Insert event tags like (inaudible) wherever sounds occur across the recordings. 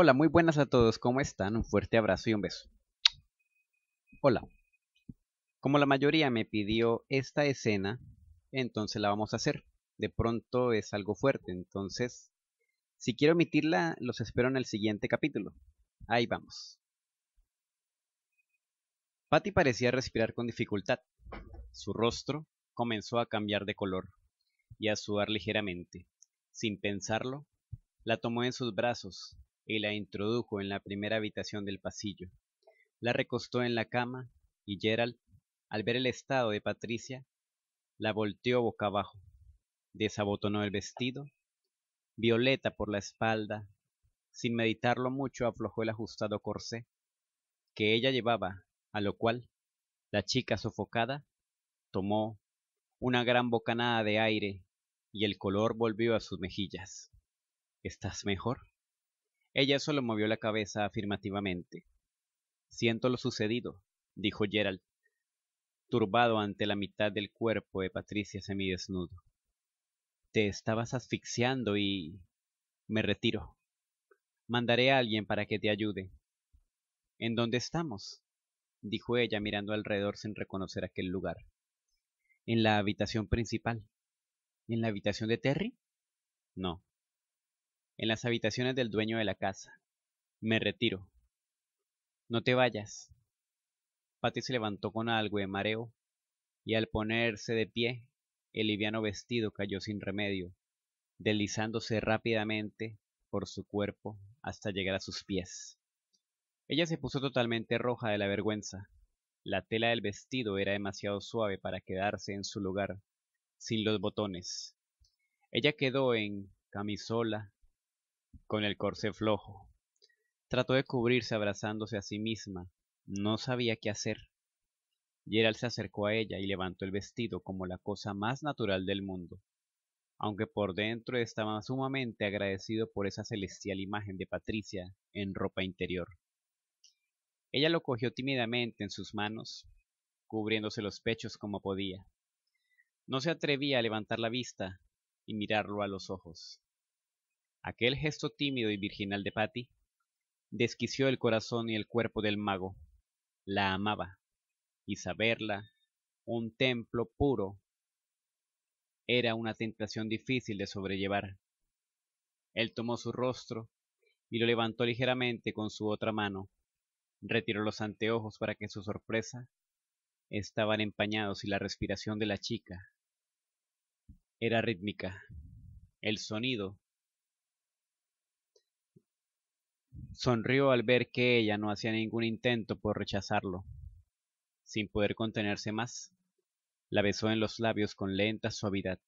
Hola, muy buenas a todos, ¿cómo están? Un fuerte abrazo y un beso. Hola. Como la mayoría me pidió esta escena, entonces la vamos a hacer. De pronto es algo fuerte, entonces si quiero omitirla, los espero en el siguiente capítulo. Ahí vamos. Patty parecía respirar con dificultad. Su rostro comenzó a cambiar de color y a sudar ligeramente. Sin pensarlo, la tomó en sus brazos y la introdujo en la primera habitación del pasillo. La recostó en la cama y Gerald, al ver el estado de Patricia, la volteó boca abajo, desabotonó el vestido, violeta por la espalda, sin meditarlo mucho aflojó el ajustado corsé que ella llevaba, a lo cual la chica sofocada tomó una gran bocanada de aire y el color volvió a sus mejillas. ¿Estás mejor? Ella solo movió la cabeza afirmativamente. Siento lo sucedido, dijo Gerald, turbado ante la mitad del cuerpo de Patricia semidesnudo. Te estabas asfixiando y... Me retiro. Mandaré a alguien para que te ayude. ¿En dónde estamos? dijo ella mirando alrededor sin reconocer aquel lugar. En la habitación principal. ¿En la habitación de Terry? No en las habitaciones del dueño de la casa. Me retiro. No te vayas. Patty se levantó con algo de mareo, y al ponerse de pie, el liviano vestido cayó sin remedio, deslizándose rápidamente por su cuerpo hasta llegar a sus pies. Ella se puso totalmente roja de la vergüenza. La tela del vestido era demasiado suave para quedarse en su lugar, sin los botones. Ella quedó en camisola, con el corce flojo. Trató de cubrirse abrazándose a sí misma. No sabía qué hacer. Gerald se acercó a ella y levantó el vestido como la cosa más natural del mundo. Aunque por dentro estaba sumamente agradecido por esa celestial imagen de Patricia en ropa interior. Ella lo cogió tímidamente en sus manos, cubriéndose los pechos como podía. No se atrevía a levantar la vista y mirarlo a los ojos. Aquel gesto tímido y virginal de Patty desquició el corazón y el cuerpo del mago. La amaba, y saberla, un templo puro, era una tentación difícil de sobrellevar. Él tomó su rostro y lo levantó ligeramente con su otra mano. Retiró los anteojos para que su sorpresa estaban empañados y la respiración de la chica era rítmica. El sonido Sonrió al ver que ella no hacía ningún intento por rechazarlo. Sin poder contenerse más, la besó en los labios con lenta suavidad,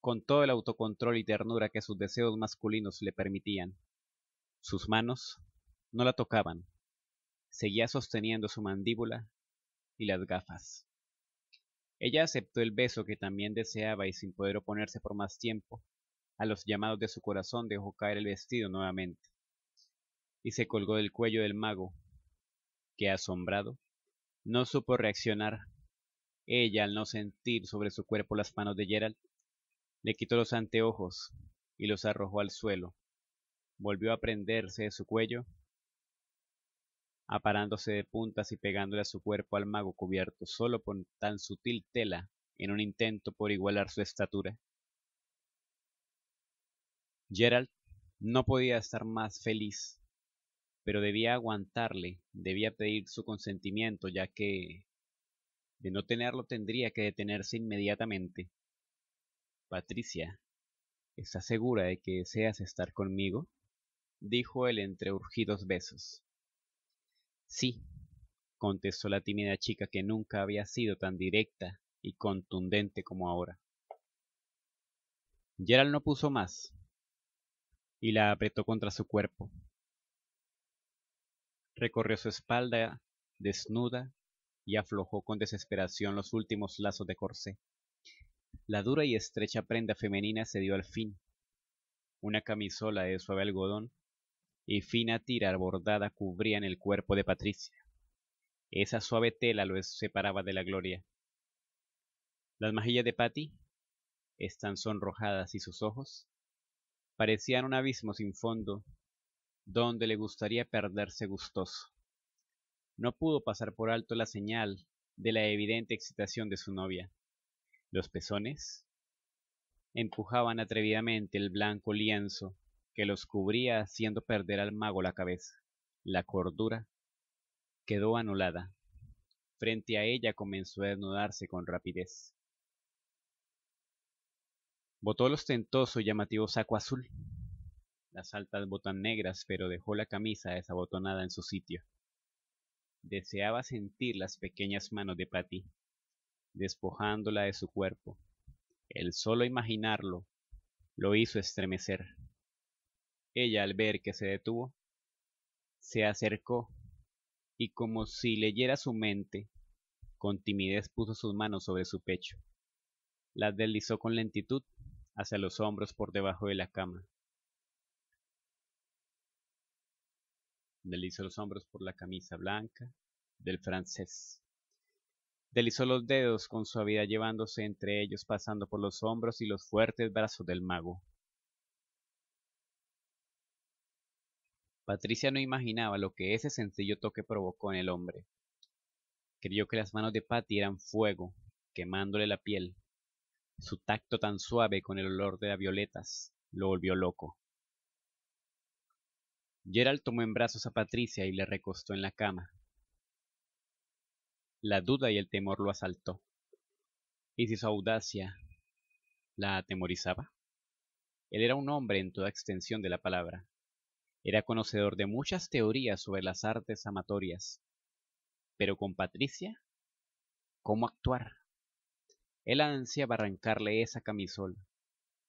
con todo el autocontrol y ternura que sus deseos masculinos le permitían. Sus manos no la tocaban. Seguía sosteniendo su mandíbula y las gafas. Ella aceptó el beso que también deseaba y sin poder oponerse por más tiempo, a los llamados de su corazón dejó caer el vestido nuevamente y se colgó del cuello del mago, que asombrado, no supo reaccionar. Ella, al no sentir sobre su cuerpo las manos de Gerald, le quitó los anteojos y los arrojó al suelo. Volvió a prenderse de su cuello, aparándose de puntas y pegándole a su cuerpo al mago cubierto solo por tan sutil tela en un intento por igualar su estatura. Gerald no podía estar más feliz pero debía aguantarle, debía pedir su consentimiento, ya que de no tenerlo tendría que detenerse inmediatamente. Patricia, ¿estás segura de que deseas estar conmigo? dijo él entre urgidos besos. Sí, contestó la tímida chica que nunca había sido tan directa y contundente como ahora. Gerald no puso más y la apretó contra su cuerpo recorrió su espalda desnuda y aflojó con desesperación los últimos lazos de corsé. La dura y estrecha prenda femenina se dio al fin. Una camisola de suave algodón y fina tira bordada cubrían el cuerpo de Patricia. Esa suave tela lo separaba de la gloria. Las mejillas de Patty están sonrojadas y sus ojos parecían un abismo sin fondo donde le gustaría perderse gustoso. No pudo pasar por alto la señal de la evidente excitación de su novia. Los pezones empujaban atrevidamente el blanco lienzo que los cubría haciendo perder al mago la cabeza. La cordura quedó anulada. Frente a ella comenzó a desnudarse con rapidez. Botó el ostentoso y llamativo saco azul, las altas negras, pero dejó la camisa desabotonada en su sitio. Deseaba sentir las pequeñas manos de Patty, despojándola de su cuerpo. El solo imaginarlo lo hizo estremecer. Ella, al ver que se detuvo, se acercó y como si leyera su mente, con timidez puso sus manos sobre su pecho. Las deslizó con lentitud hacia los hombros por debajo de la cama. Delizó los hombros por la camisa blanca del francés. Delizó los dedos con suavidad llevándose entre ellos, pasando por los hombros y los fuertes brazos del mago. Patricia no imaginaba lo que ese sencillo toque provocó en el hombre. Creyó que las manos de Patty eran fuego, quemándole la piel. Su tacto tan suave con el olor de las violetas lo volvió loco. Gerald tomó en brazos a Patricia y le recostó en la cama. La duda y el temor lo asaltó. ¿Y si su audacia la atemorizaba? Él era un hombre en toda extensión de la palabra. Era conocedor de muchas teorías sobre las artes amatorias. Pero con Patricia, ¿cómo actuar? Él ansiaba arrancarle esa camisola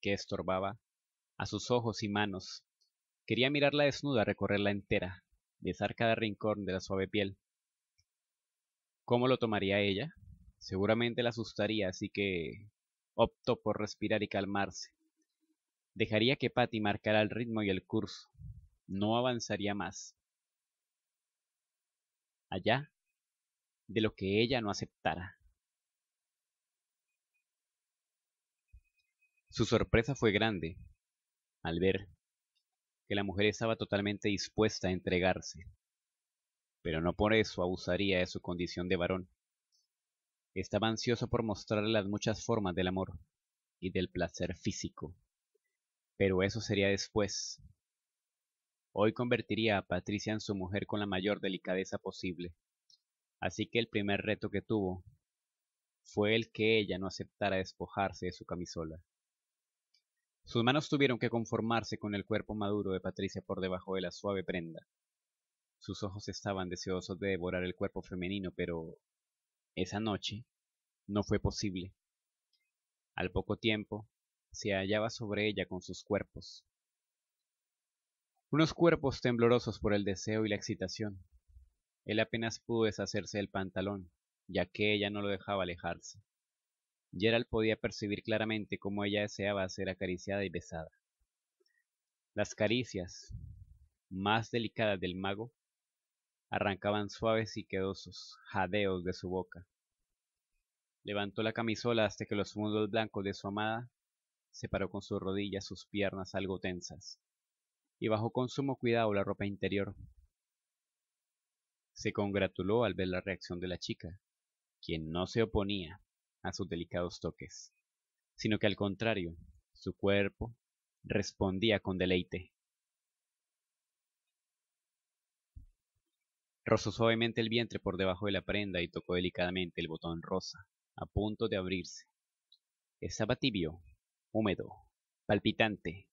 que estorbaba a sus ojos y manos Quería mirarla desnuda, recorrerla entera, besar cada rincón de la suave piel. ¿Cómo lo tomaría ella? Seguramente la asustaría, así que optó por respirar y calmarse. Dejaría que Patty marcara el ritmo y el curso. No avanzaría más. Allá de lo que ella no aceptara. Su sorpresa fue grande al ver la mujer estaba totalmente dispuesta a entregarse, pero no por eso abusaría de su condición de varón. Estaba ansioso por mostrarle las muchas formas del amor y del placer físico, pero eso sería después. Hoy convertiría a Patricia en su mujer con la mayor delicadeza posible, así que el primer reto que tuvo fue el que ella no aceptara despojarse de su camisola. Sus manos tuvieron que conformarse con el cuerpo maduro de Patricia por debajo de la suave prenda. Sus ojos estaban deseosos de devorar el cuerpo femenino, pero esa noche no fue posible. Al poco tiempo, se hallaba sobre ella con sus cuerpos. Unos cuerpos temblorosos por el deseo y la excitación. Él apenas pudo deshacerse del pantalón, ya que ella no lo dejaba alejarse. Gerald podía percibir claramente cómo ella deseaba ser acariciada y besada. Las caricias, más delicadas del mago, arrancaban suaves y quedosos jadeos de su boca. Levantó la camisola hasta que los mundos blancos de su amada separó con sus rodillas sus piernas algo tensas y bajó con sumo cuidado la ropa interior. Se congratuló al ver la reacción de la chica, quien no se oponía a sus delicados toques, sino que al contrario, su cuerpo respondía con deleite. Rozó suavemente el vientre por debajo de la prenda y tocó delicadamente el botón rosa, a punto de abrirse. Estaba tibio, húmedo, palpitante,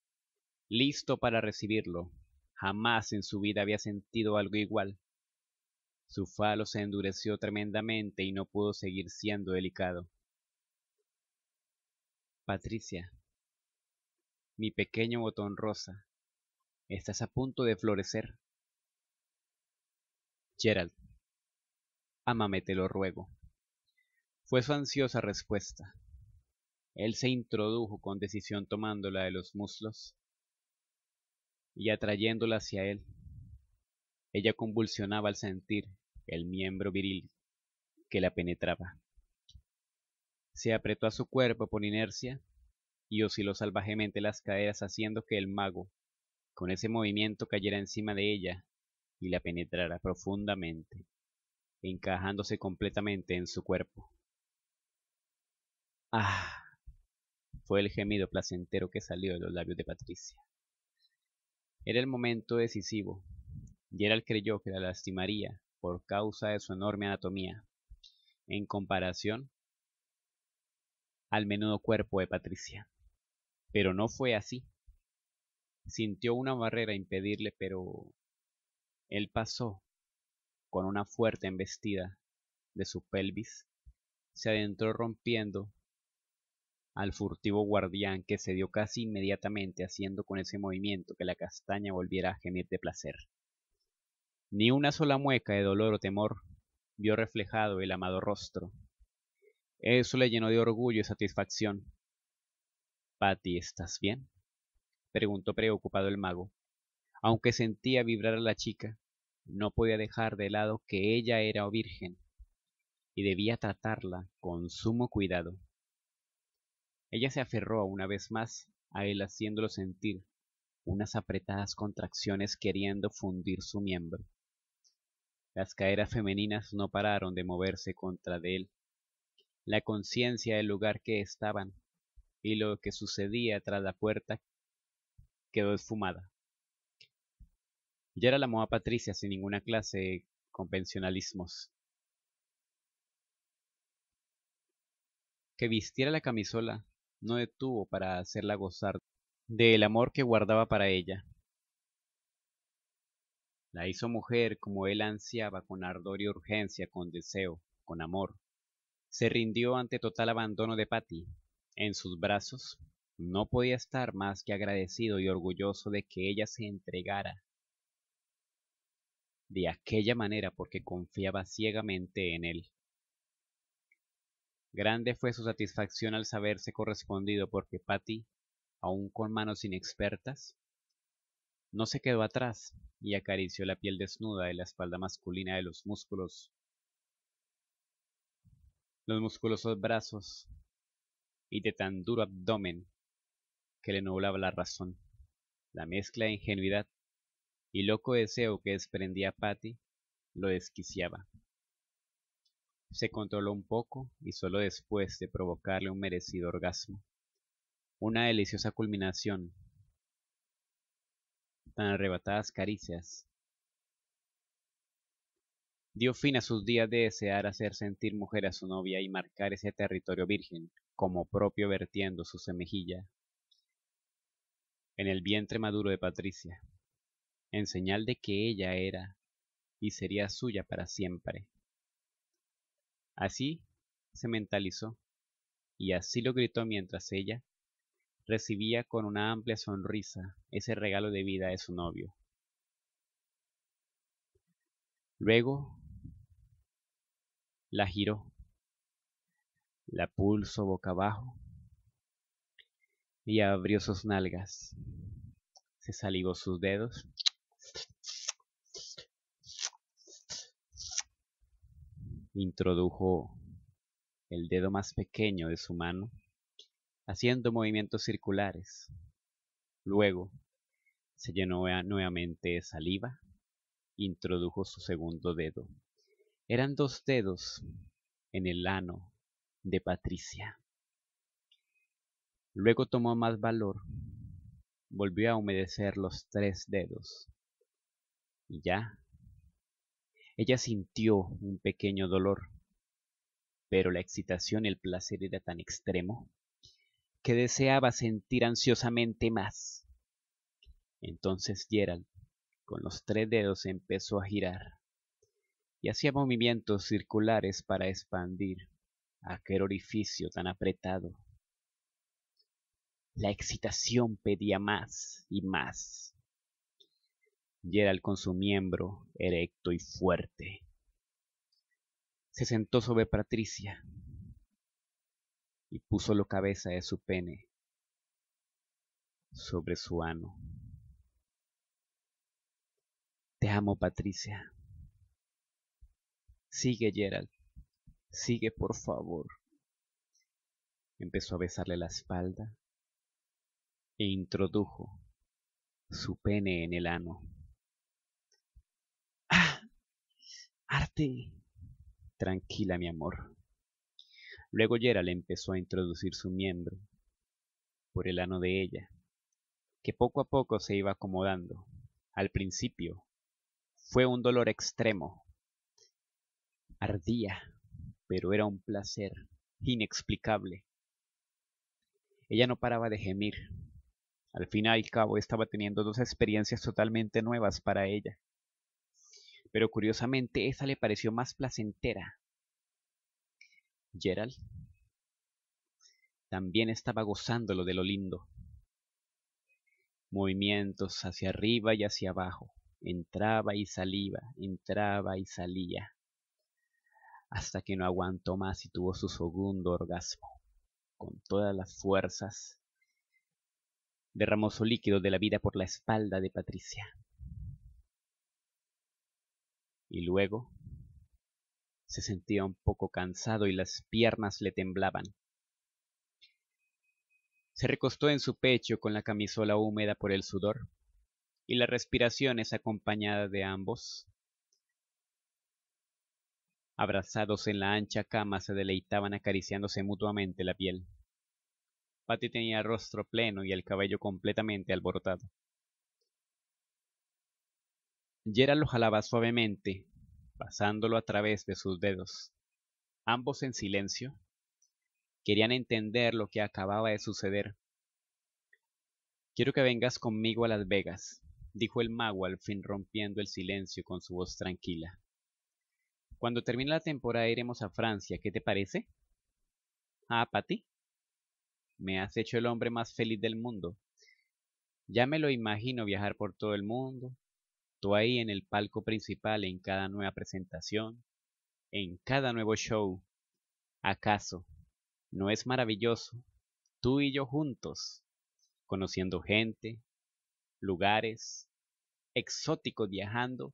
listo para recibirlo. Jamás en su vida había sentido algo igual. Su falo se endureció tremendamente y no pudo seguir siendo delicado. Patricia, mi pequeño botón rosa, estás a punto de florecer. Gerald, amame te lo ruego. Fue su ansiosa respuesta. Él se introdujo con decisión tomándola de los muslos y atrayéndola hacia él. Ella convulsionaba al sentir el miembro viril que la penetraba. Se apretó a su cuerpo por inercia y osciló salvajemente las caderas haciendo que el mago, con ese movimiento, cayera encima de ella y la penetrara profundamente, encajándose completamente en su cuerpo. ¡Ah! fue el gemido placentero que salió de los labios de Patricia. Era el momento decisivo. Gerald creyó que la lastimaría por causa de su enorme anatomía. En comparación, al menudo cuerpo de Patricia. Pero no fue así. Sintió una barrera impedirle, pero él pasó con una fuerte embestida de su pelvis, se adentró rompiendo al furtivo guardián que se dio casi inmediatamente haciendo con ese movimiento que la castaña volviera a gemir de placer. Ni una sola mueca de dolor o temor vio reflejado el amado rostro eso le llenó de orgullo y satisfacción. —¿Pati, ¿estás bien? preguntó preocupado el mago. Aunque sentía vibrar a la chica, no podía dejar de lado que ella era virgen y debía tratarla con sumo cuidado. Ella se aferró una vez más a él haciéndolo sentir unas apretadas contracciones queriendo fundir su miembro. Las caeras femeninas no pararon de moverse contra de él la conciencia del lugar que estaban y lo que sucedía tras la puerta quedó esfumada. Ya era la moda patricia sin ninguna clase de convencionalismos. Que vistiera la camisola no detuvo para hacerla gozar del amor que guardaba para ella. La hizo mujer como él ansiaba con ardor y urgencia, con deseo, con amor, se rindió ante total abandono de Patty. En sus brazos no podía estar más que agradecido y orgulloso de que ella se entregara de aquella manera porque confiaba ciegamente en él. Grande fue su satisfacción al saberse correspondido porque Patty, aun con manos inexpertas, no se quedó atrás y acarició la piel desnuda de la espalda masculina de los músculos los musculosos brazos y de tan duro abdomen que le nublaba la razón. La mezcla de ingenuidad y loco deseo que desprendía Patty lo desquiciaba. Se controló un poco y solo después de provocarle un merecido orgasmo. Una deliciosa culminación. Tan arrebatadas caricias dio fin a sus días de desear hacer sentir mujer a su novia y marcar ese territorio virgen, como propio vertiendo su semejilla en el vientre maduro de Patricia, en señal de que ella era y sería suya para siempre. Así se mentalizó y así lo gritó mientras ella recibía con una amplia sonrisa ese regalo de vida de su novio. Luego la giró, la pulso boca abajo y abrió sus nalgas. Se salivó sus dedos. Introdujo el dedo más pequeño de su mano, haciendo movimientos circulares. Luego se llenó nuevamente de saliva introdujo su segundo dedo. Eran dos dedos en el ano de Patricia. Luego tomó más valor, volvió a humedecer los tres dedos. Y ya. Ella sintió un pequeño dolor, pero la excitación y el placer era tan extremo que deseaba sentir ansiosamente más. Entonces Gerald con los tres dedos empezó a girar y hacía movimientos circulares para expandir aquel orificio tan apretado. La excitación pedía más y más. Gerald con su miembro erecto y fuerte. Se sentó sobre Patricia y puso la cabeza de su pene sobre su ano amo, Patricia. Sigue, Gerald. Sigue, por favor. Empezó a besarle la espalda e introdujo su pene en el ano. ¡Ah! ¡Arte! Tranquila, mi amor. Luego Gerald empezó a introducir su miembro por el ano de ella, que poco a poco se iba acomodando. Al principio fue un dolor extremo. Ardía, pero era un placer inexplicable. Ella no paraba de gemir. Al fin y al cabo estaba teniendo dos experiencias totalmente nuevas para ella. Pero curiosamente esa le pareció más placentera. Gerald también estaba gozándolo de lo lindo. Movimientos hacia arriba y hacia abajo entraba y salía, entraba y salía, hasta que no aguantó más y tuvo su segundo orgasmo. Con todas las fuerzas, derramó su líquido de la vida por la espalda de Patricia. Y luego se sentía un poco cansado y las piernas le temblaban. Se recostó en su pecho con la camisola húmeda por el sudor y la respiración acompañadas acompañada de ambos. Abrazados en la ancha cama se deleitaban acariciándose mutuamente la piel. Patty tenía rostro pleno y el cabello completamente alborotado. Gerald lo jalaba suavemente, pasándolo a través de sus dedos. Ambos en silencio. Querían entender lo que acababa de suceder. Quiero que vengas conmigo a Las Vegas, dijo el mago al fin rompiendo el silencio con su voz tranquila. Cuando termine la temporada iremos a Francia, ¿qué te parece? Ah, Pati. Me has hecho el hombre más feliz del mundo. Ya me lo imagino viajar por todo el mundo, tú ahí en el palco principal en cada nueva presentación, en cada nuevo show. ¿Acaso no es maravilloso? Tú y yo juntos, conociendo gente, lugares, exótico viajando,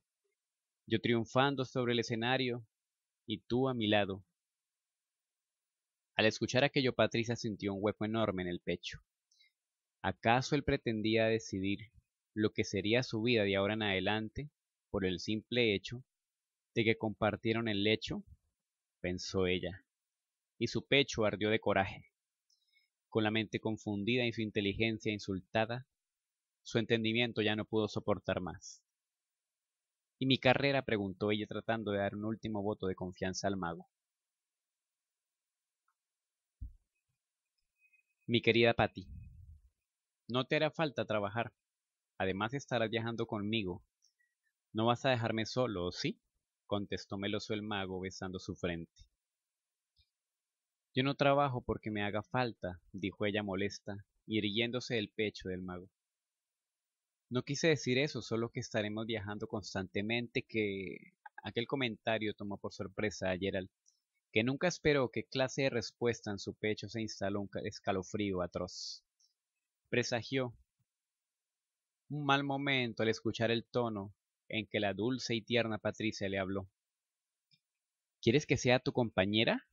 yo triunfando sobre el escenario y tú a mi lado. Al escuchar aquello, Patricia sintió un hueco enorme en el pecho. ¿Acaso él pretendía decidir lo que sería su vida de ahora en adelante por el simple hecho de que compartieron el lecho? pensó ella, y su pecho ardió de coraje. Con la mente confundida y su inteligencia insultada, su entendimiento ya no pudo soportar más. ¿Y mi carrera? preguntó ella tratando de dar un último voto de confianza al mago. Mi querida Patty, no te hará falta trabajar. Además estarás viajando conmigo. No vas a dejarme solo, ¿sí? contestó meloso el mago besando su frente. Yo no trabajo porque me haga falta, dijo ella molesta, irguiéndose el pecho del mago. No quise decir eso, solo que estaremos viajando constantemente, que aquel comentario tomó por sorpresa a Gerald, que nunca esperó que clase de respuesta en su pecho se instaló un escalofrío atroz. Presagió un mal momento al escuchar el tono en que la dulce y tierna Patricia le habló. ¿Quieres que sea tu compañera?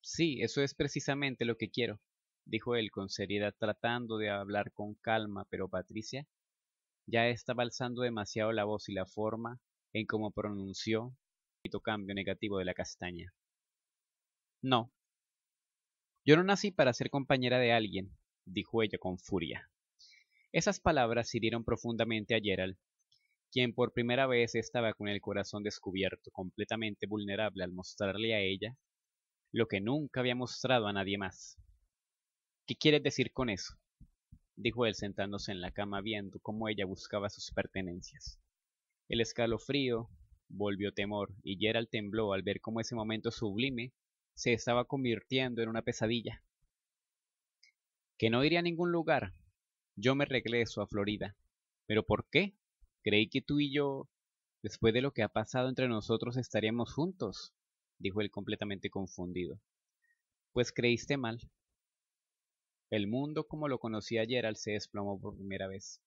Sí, eso es precisamente lo que quiero dijo él con seriedad tratando de hablar con calma, pero Patricia ya estaba alzando demasiado la voz y la forma en cómo pronunció el cambio negativo de la castaña. No. Yo no nací para ser compañera de alguien, dijo ella con furia. Esas palabras hirieron profundamente a Gerald, quien por primera vez estaba con el corazón descubierto, completamente vulnerable al mostrarle a ella lo que nunca había mostrado a nadie más. ¿Qué quieres decir con eso? dijo él sentándose en la cama viendo cómo ella buscaba sus pertenencias. El escalofrío volvió temor, y Gerald tembló al ver cómo ese momento sublime se estaba convirtiendo en una pesadilla. Que no iría a ningún lugar. Yo me regreso a Florida. ¿Pero por qué? Creí que tú y yo, después de lo que ha pasado entre nosotros, estaríamos juntos, dijo él completamente confundido. Pues creíste mal, el mundo como lo conocía Gerald se desplomó por primera vez.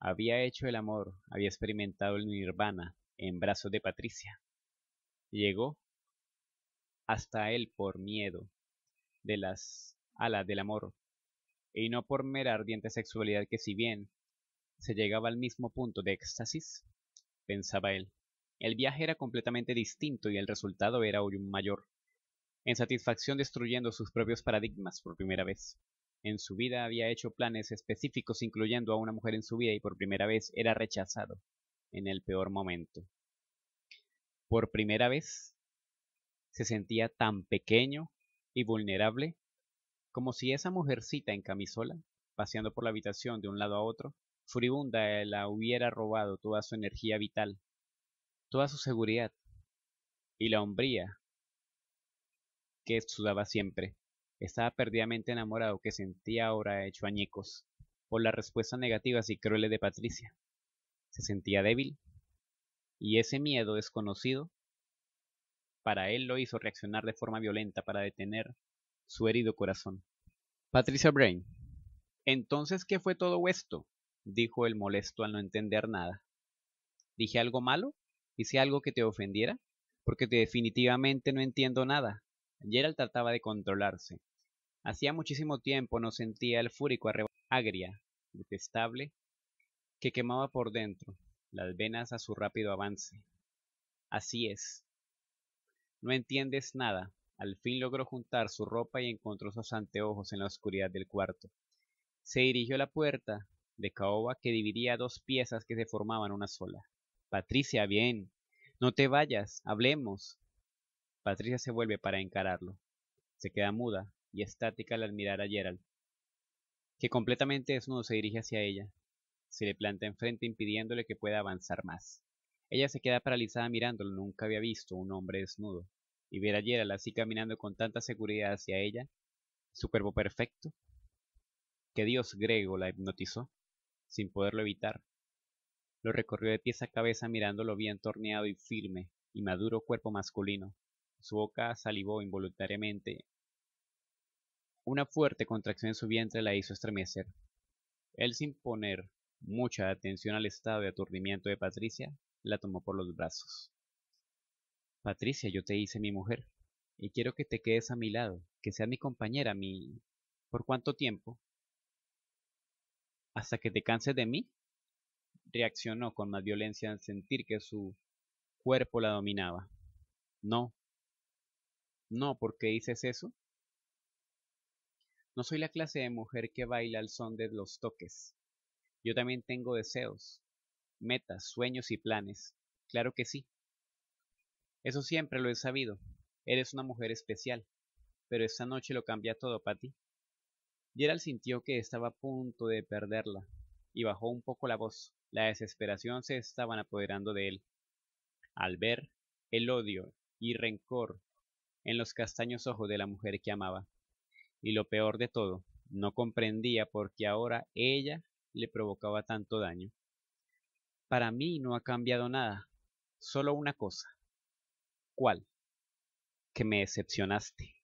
Había hecho el amor, había experimentado el nirvana en brazos de Patricia. Llegó hasta él por miedo de las alas del amor, y no por mera ardiente sexualidad que si bien se llegaba al mismo punto de éxtasis, pensaba él. El viaje era completamente distinto y el resultado era un mayor en satisfacción destruyendo sus propios paradigmas por primera vez. En su vida había hecho planes específicos incluyendo a una mujer en su vida y por primera vez era rechazado en el peor momento. Por primera vez se sentía tan pequeño y vulnerable como si esa mujercita en camisola, paseando por la habitación de un lado a otro, furibunda eh, la hubiera robado toda su energía vital, toda su seguridad y la hombría que sudaba siempre. Estaba perdidamente enamorado que sentía ahora hecho añecos por las respuestas negativas y crueles de Patricia. Se sentía débil y ese miedo desconocido para él lo hizo reaccionar de forma violenta para detener su herido corazón. Patricia Brain. Entonces, ¿qué fue todo esto? dijo el molesto al no entender nada. ¿Dije algo malo? ¿Hice algo que te ofendiera? Porque definitivamente no entiendo nada. Gerald trataba de controlarse. Hacía muchísimo tiempo no sentía el fúrico agria, detestable, que quemaba por dentro, las venas a su rápido avance. Así es. No entiendes nada. Al fin logró juntar su ropa y encontró sus anteojos en la oscuridad del cuarto. Se dirigió a la puerta de caoba que dividía dos piezas que se formaban una sola. Patricia, bien. No te vayas, hablemos. Patricia se vuelve para encararlo. Se queda muda y estática al admirar a Gerald, que completamente desnudo se dirige hacia ella. Se le planta enfrente impidiéndole que pueda avanzar más. Ella se queda paralizada mirándolo, nunca había visto un hombre desnudo, y ver a Gerald así caminando con tanta seguridad hacia ella, su cuerpo perfecto, que Dios griego la hipnotizó, sin poderlo evitar. Lo recorrió de pies a cabeza mirándolo bien torneado y firme y maduro cuerpo masculino, su boca salivó involuntariamente. Una fuerte contracción en su vientre la hizo estremecer. Él, sin poner mucha atención al estado de aturdimiento de Patricia, la tomó por los brazos. Patricia, yo te hice mi mujer, y quiero que te quedes a mi lado, que seas mi compañera, mi... ¿Por cuánto tiempo? ¿Hasta que te canses de mí? Reaccionó con más violencia al sentir que su cuerpo la dominaba. No, no, ¿por qué dices eso? No soy la clase de mujer que baila al son de los toques. Yo también tengo deseos, metas, sueños y planes. Claro que sí. Eso siempre lo he sabido. Eres una mujer especial. Pero esta noche lo cambia todo para Gerald sintió que estaba a punto de perderla y bajó un poco la voz. La desesperación se estaban apoderando de él. Al ver el odio y rencor en los castaños ojos de la mujer que amaba. Y lo peor de todo, no comprendía por qué ahora ella le provocaba tanto daño. Para mí no ha cambiado nada, solo una cosa. ¿Cuál? Que me decepcionaste.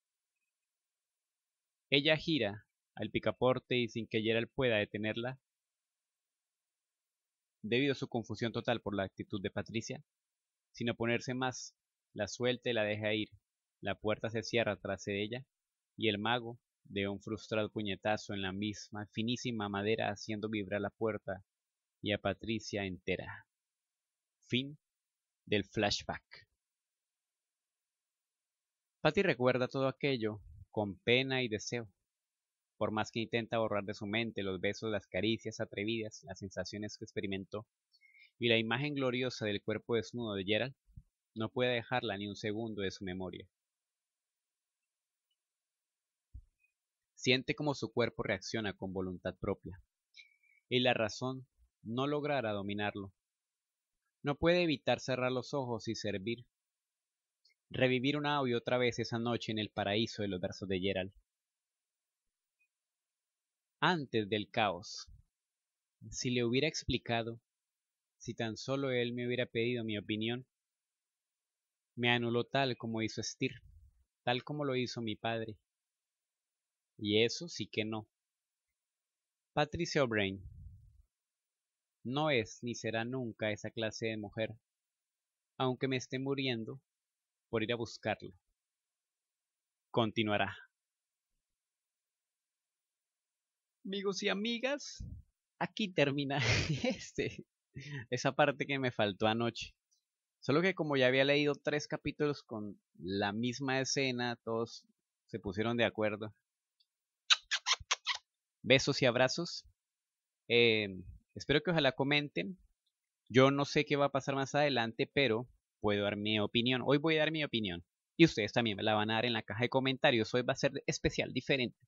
Ella gira al picaporte y sin que Gerald pueda detenerla, debido a su confusión total por la actitud de Patricia, sin ponerse más, la suelta y la deja ir, la puerta se cierra tras de ella y el mago, de un frustrado puñetazo en la misma finísima madera haciendo vibrar la puerta y a Patricia entera. Fin del flashback. Patty recuerda todo aquello con pena y deseo. Por más que intenta borrar de su mente los besos, las caricias atrevidas, las sensaciones que experimentó y la imagen gloriosa del cuerpo desnudo de Gerald, no puede dejarla ni un segundo de su memoria. Siente cómo su cuerpo reacciona con voluntad propia. Y la razón no logrará dominarlo. No puede evitar cerrar los ojos y servir. Revivir una y otra vez esa noche en el paraíso de los versos de Gerald. Antes del caos. Si le hubiera explicado, si tan solo él me hubiera pedido mi opinión, me anuló tal como hizo Stir tal como lo hizo mi padre, y eso sí que no. Patricia O'Brien no es ni será nunca esa clase de mujer, aunque me esté muriendo por ir a buscarla. Continuará. Amigos y amigas, aquí termina (laughs) este, esa parte que me faltó anoche. Solo que como ya había leído tres capítulos con la misma escena, todos se pusieron de acuerdo Besos y abrazos. Em, espero que ojalá comenten. Yo no sé qué va a pasar más adelante, pero puedo dar mi opinión. Hoy voy a dar mi opinión. Y ustedes también me la van a dar en la caja de comentarios. Hoy va a ser especial, diferente.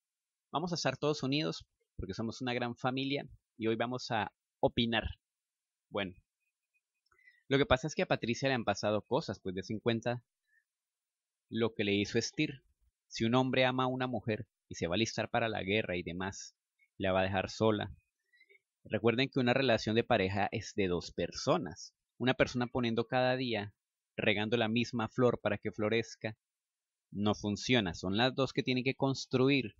Vamos a estar todos unidos porque somos una gran familia y hoy vamos a opinar. Bueno, lo que pasa es que a Patricia le han pasado cosas, pues de 50. lo que le hizo Estir. Si un hombre ama a una mujer y se va a listar para la guerra y demás, la va a dejar sola. Recuerden que una relación de pareja es de dos personas. Una persona poniendo cada día, regando la misma flor para que florezca, no funciona. Son las dos que tienen que construir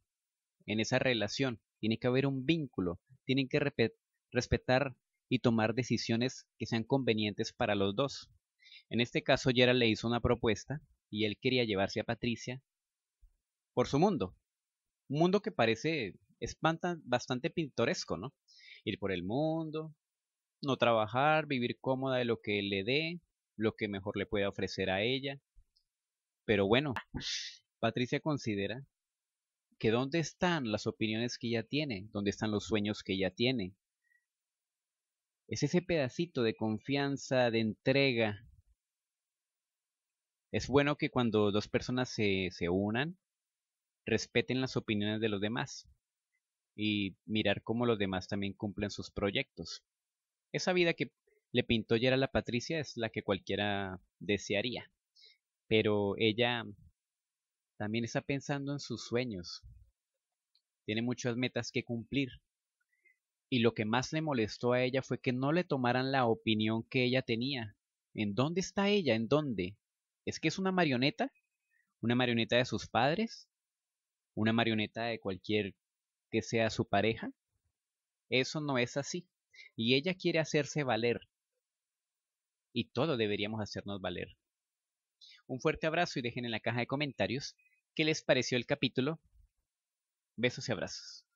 en esa relación. Tiene que haber un vínculo. Tienen que respetar y tomar decisiones que sean convenientes para los dos. En este caso, Gerald le hizo una propuesta y él quería llevarse a Patricia por su mundo. Un mundo que parece es bastante pintoresco, ¿no? Ir por el mundo, no trabajar, vivir cómoda de lo que le dé, lo que mejor le pueda ofrecer a ella. Pero bueno, Patricia considera que dónde están las opiniones que ella tiene, dónde están los sueños que ella tiene. Es ese pedacito de confianza, de entrega. Es bueno que cuando dos personas se, se unan, respeten las opiniones de los demás y mirar cómo los demás también cumplen sus proyectos. Esa vida que le pintó ayer a la Patricia es la que cualquiera desearía, pero ella también está pensando en sus sueños, tiene muchas metas que cumplir. Y lo que más le molestó a ella fue que no le tomaran la opinión que ella tenía. ¿En dónde está ella? ¿En dónde? ¿Es que es una marioneta? ¿Una marioneta de sus padres? ¿Una marioneta de cualquier que sea su pareja. Eso no es así. Y ella quiere hacerse valer. Y todo deberíamos hacernos valer. Un fuerte abrazo y dejen en la caja de comentarios qué les pareció el capítulo. Besos y abrazos.